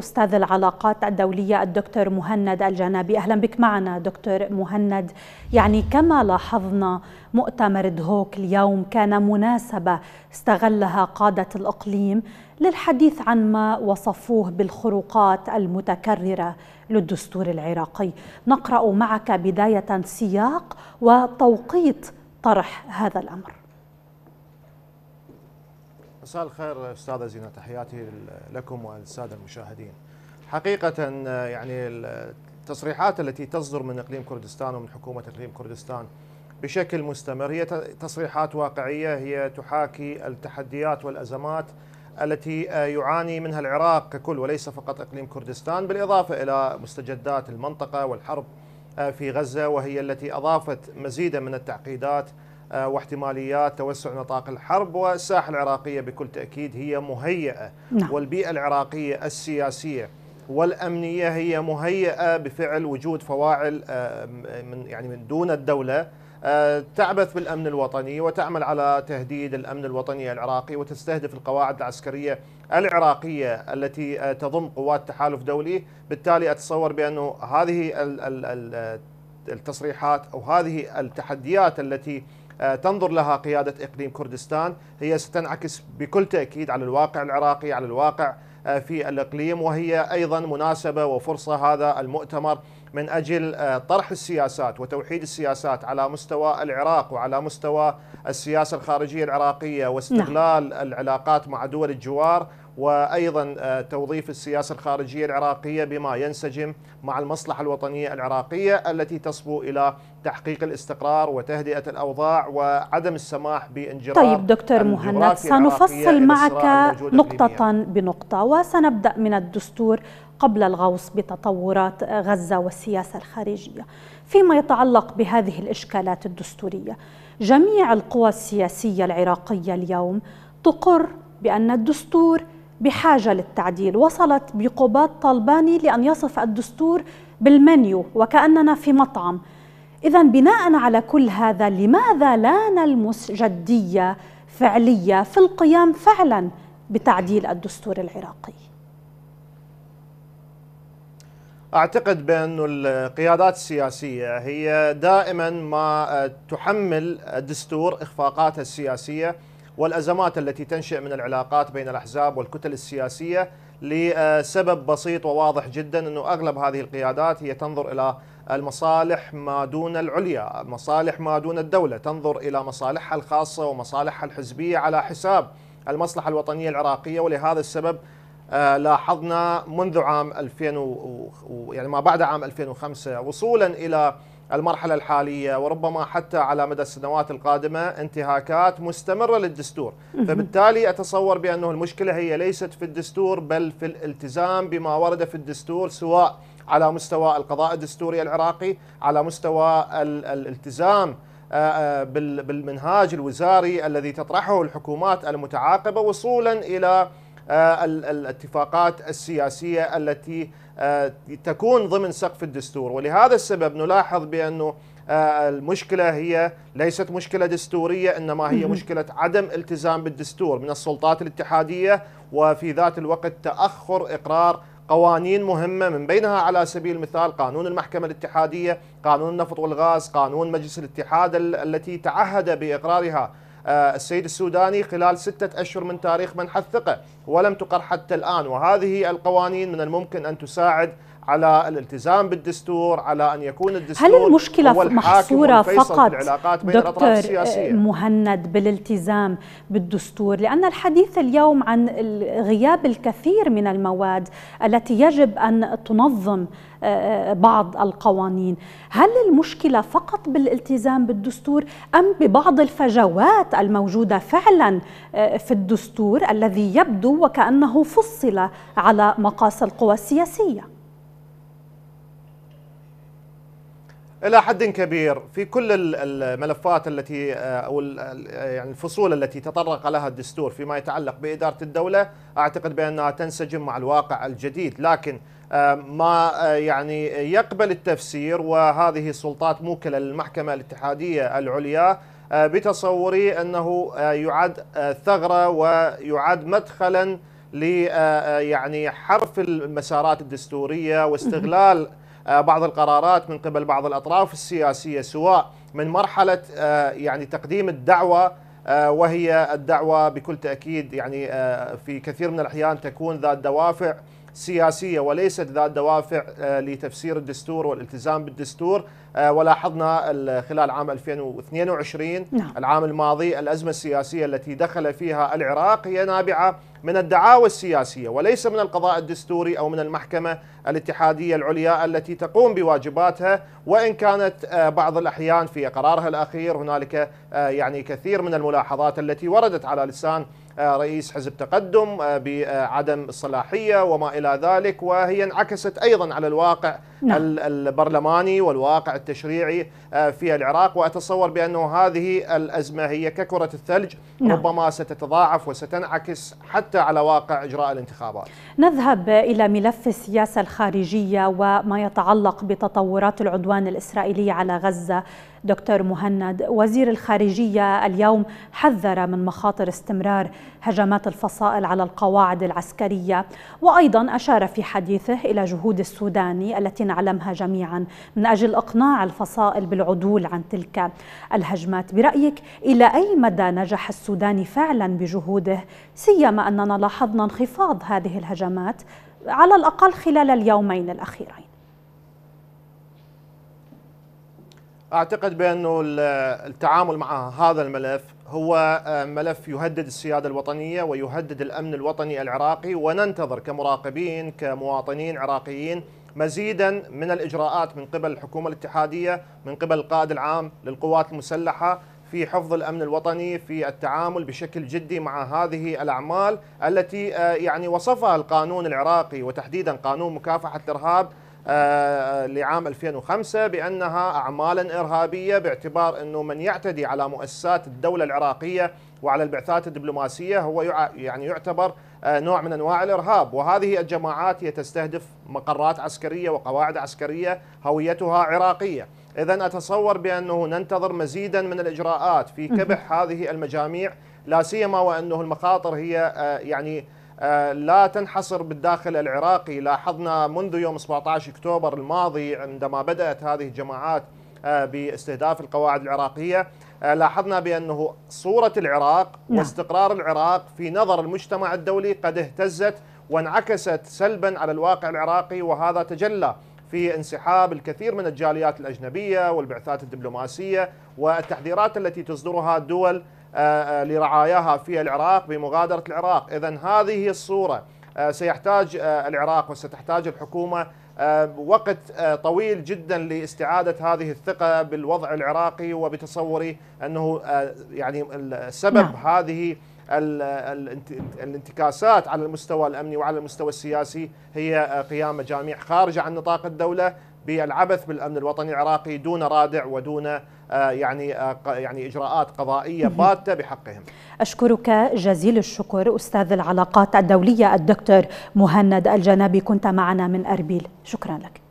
أستاذ العلاقات الدولية الدكتور مهند الجنابي أهلا بك معنا دكتور مهند يعني كما لاحظنا مؤتمر دهوك اليوم كان مناسبة استغلها قادة الإقليم للحديث عن ما وصفوه بالخروقات المتكررة للدستور العراقي نقرأ معك بداية سياق وتوقيت طرح هذا الأمر مساء الخير استاذه زينه تحياتي لكم وللساده المشاهدين. حقيقه يعني التصريحات التي تصدر من اقليم كردستان ومن حكومه اقليم كردستان بشكل مستمر هي تصريحات واقعيه هي تحاكي التحديات والازمات التي آه، يعاني منها العراق ككل وليس فقط اقليم كردستان بالاضافه الى مستجدات المنطقه والحرب آه، في غزه وهي التي اضافت مزيدا من التعقيدات آه، واحتماليات توسع نطاق الحرب والساحه العراقيه بكل تاكيد هي مهيئه نعم. والبيئه العراقيه السياسيه والامنيه هي مهيئه بفعل وجود فواعل آه، من يعني من دون الدوله آه، تعبث بالامن الوطني وتعمل على تهديد الامن الوطني العراقي وتستهدف القواعد العسكريه العراقيه التي تضم قوات تحالف دولي، بالتالي اتصور بانه هذه التصريحات او هذه التحديات التي آه، تنظر لها قيادة إقليم كردستان هي ستنعكس بكل تأكيد على الواقع العراقي على الواقع آه، في الإقليم وهي أيضا مناسبة وفرصة هذا المؤتمر من أجل آه، طرح السياسات وتوحيد السياسات على مستوى العراق وعلى مستوى السياسة الخارجية العراقية واستغلال نعم. العلاقات مع دول الجوار وأيضا آه، توظيف السياسة الخارجية العراقية بما ينسجم مع المصلحة الوطنية العراقية التي تصبو إلى تحقيق الاستقرار وتهدئة الأوضاع وعدم السماح بانجراف طيب دكتور مهند سنفصل معك نقطة بنقطة وسنبدأ من الدستور قبل الغوص بتطورات غزة والسياسة الخارجية فيما يتعلق بهذه الإشكالات الدستورية جميع القوى السياسية العراقية اليوم تقر بأن الدستور بحاجة للتعديل وصلت بقباط طالباني لأن يصف الدستور بالمنيو وكأننا في مطعم إذا بناء على كل هذا لماذا لا نلمس جدية فعلية في القيام فعلا بتعديل الدستور العراقي أعتقد بأن القيادات السياسية هي دائما ما تحمل الدستور إخفاقاتها السياسية والأزمات التي تنشئ من العلاقات بين الأحزاب والكتل السياسية لسبب بسيط وواضح جدا أنه أغلب هذه القيادات هي تنظر إلى المصالح ما دون العليا مصالح ما دون الدولة تنظر إلى مصالحها الخاصة ومصالحها الحزبية على حساب المصلحة الوطنية العراقية ولهذا السبب آه، لاحظنا منذ عام 2000 و... يعني ما بعد عام 2005 وصولا إلى المرحلة الحالية وربما حتى على مدى السنوات القادمة انتهاكات مستمرة للدستور فبالتالي أتصور بأنه المشكلة هي ليست في الدستور بل في الالتزام بما ورد في الدستور سواء على مستوى القضاء الدستوري العراقي على مستوى الالتزام آه، آه، بالمنهاج الوزاري الذي تطرحه الحكومات المتعاقبة وصولا إلى آه، الاتفاقات السياسية التي آه، تكون ضمن سقف الدستور ولهذا السبب نلاحظ بأنه آه، المشكلة هي ليست مشكلة دستورية إنما هي مشكلة عدم التزام بالدستور من السلطات الاتحادية وفي ذات الوقت تأخر إقرار قوانين مهمة من بينها على سبيل المثال قانون المحكمة الاتحادية قانون النفط والغاز قانون مجلس الاتحاد التي تعهد بإقرارها آه، السيد السوداني خلال ستة أشهر من تاريخ منح الثقة ولم تقر حتى الآن وهذه القوانين من الممكن أن تساعد على الالتزام بالدستور على ان يكون الدستور هل المشكله هو محصوره فقط العلاقات بين دكتور السياسية؟ مهند بالالتزام بالدستور لان الحديث اليوم عن غياب الكثير من المواد التي يجب ان تنظم آه، آه، بعض القوانين هل المشكلة فقط بالالتزام بالدستور أم ببعض الفجوات الموجودة فعلا آه، في الدستور الذي يبدو وكأنه فصل على مقاس القوى السياسية الى حد كبير في كل الملفات التي آه، او آه، يعني الفصول التي تطرق لها الدستور فيما يتعلق باداره الدوله اعتقد بانها تنسجم مع الواقع الجديد لكن آه، ما يعني يقبل التفسير وهذه السلطات موكله للمحكمه الاتحاديه العليا بتصوري انه يعد ثغره ويعد مدخلا ل يعني حرف المسارات الدستوريه واستغلال آه، بعض القرارات من قبل بعض الاطراف السياسيه سواء من مرحله آه، يعني تقديم الدعوه آه، وهي الدعوه بكل تاكيد يعني في كثير من الاحيان تكون ذات دوافع سياسيه وليست ذات دوافع لتفسير الدستور والالتزام بالدستور آه، ولاحظنا خلال عام 2022 نعم. العام الماضي الأزمة السياسية التي دخل فيها العراق هي نابعة من الدعاوى السياسية وليس من القضاء الدستوري أو من المحكمة الاتحادية العليا التي تقوم بواجباتها وإن كانت آه، بعض الأحيان في قرارها الأخير هنالك آه، يعني كثير من الملاحظات التي وردت على لسان رئيس حزب تقدم بعدم الصلاحية وما إلى ذلك وهي انعكست أيضا على الواقع نعم. البرلماني والواقع التشريعي آه، في العراق وأتصور بأنه هذه الأزمة هي ككرة الثلج نعم. ربما ستتضاعف وستنعكس حتى على واقع إجراء الانتخابات نذهب إلى ملف السياسة الخارجية وما يتعلق بتطورات العدوان الإسرائيلي على غزة دكتور مهند وزير الخارجية اليوم حذر من مخاطر استمرار هجمات الفصائل على القواعد العسكرية وأيضا أشار في حديثه إلى جهود السوداني التي نعلمها جميعا من أجل إقناع الفصائل بالعدول عن تلك الهجمات برأيك إلى أي مدى نجح السوداني فعلا بجهوده سيما أننا لاحظنا انخفاض هذه الهجمات على الأقل خلال اليومين الأخيرين اعتقد بانه التعامل مع هذا الملف هو آه، ملف يهدد السياده الوطنيه ويهدد الامن الوطني العراقي وننتظر كمراقبين كمواطنين عراقيين مزيدا من الاجراءات من قبل الحكومه الاتحاديه من قبل القائد العام للقوات المسلحه في حفظ الامن الوطني في التعامل بشكل جدي مع هذه الاعمال التي آه، يعني وصفها القانون العراقي وتحديدا قانون مكافحه الارهاب آه، آه، لعام 2005 بأنها أعمالا إرهابية باعتبار أنه من يعتدي على مؤسسات الدولة العراقية وعلى البعثات الدبلوماسية هو يعني يعتبر آه، نوع من أنواع الإرهاب وهذه الجماعات هي تستهدف مقرات عسكرية وقواعد عسكرية هويتها عراقية إذا أتصور بأنه ننتظر مزيدا من الإجراءات في كبح هذه المجاميع لا سيما وأنه المخاطر هي يعني آه، لا تنحصر بالداخل العراقي لاحظنا منذ يوم 17 اكتوبر الماضي عندما بدات هذه الجماعات آه، باستهداف القواعد العراقيه آه، لاحظنا بانه صوره العراق نعم. واستقرار العراق في نظر المجتمع الدولي قد اهتزت وانعكست سلبا على الواقع العراقي وهذا تجلى في انسحاب الكثير من الجاليات الاجنبيه والبعثات الدبلوماسيه والتحذيرات التي تصدرها الدول آه، آه، لرعاياها في العراق بمغادرة العراق إذا هذه الصورة آه، سيحتاج العراق وستحتاج الحكومة وقت طويل جدا لاستعادة هذه الثقة بالوضع العراقي وبتصوري أنه يعني سبب نعم. هذه الانتكاسات على المستوى الأمني وعلى المستوى السياسي هي قيام جامع خارجة عن نطاق الدولة بالعبث بالامن الوطني العراقي دون رادع ودون آه، يعني آه، يعني اجراءات قضائيه باته بحقهم. اشكرك جزيل الشكر استاذ العلاقات الدوليه الدكتور مهند الجنابي كنت معنا من اربيل، شكرا لك.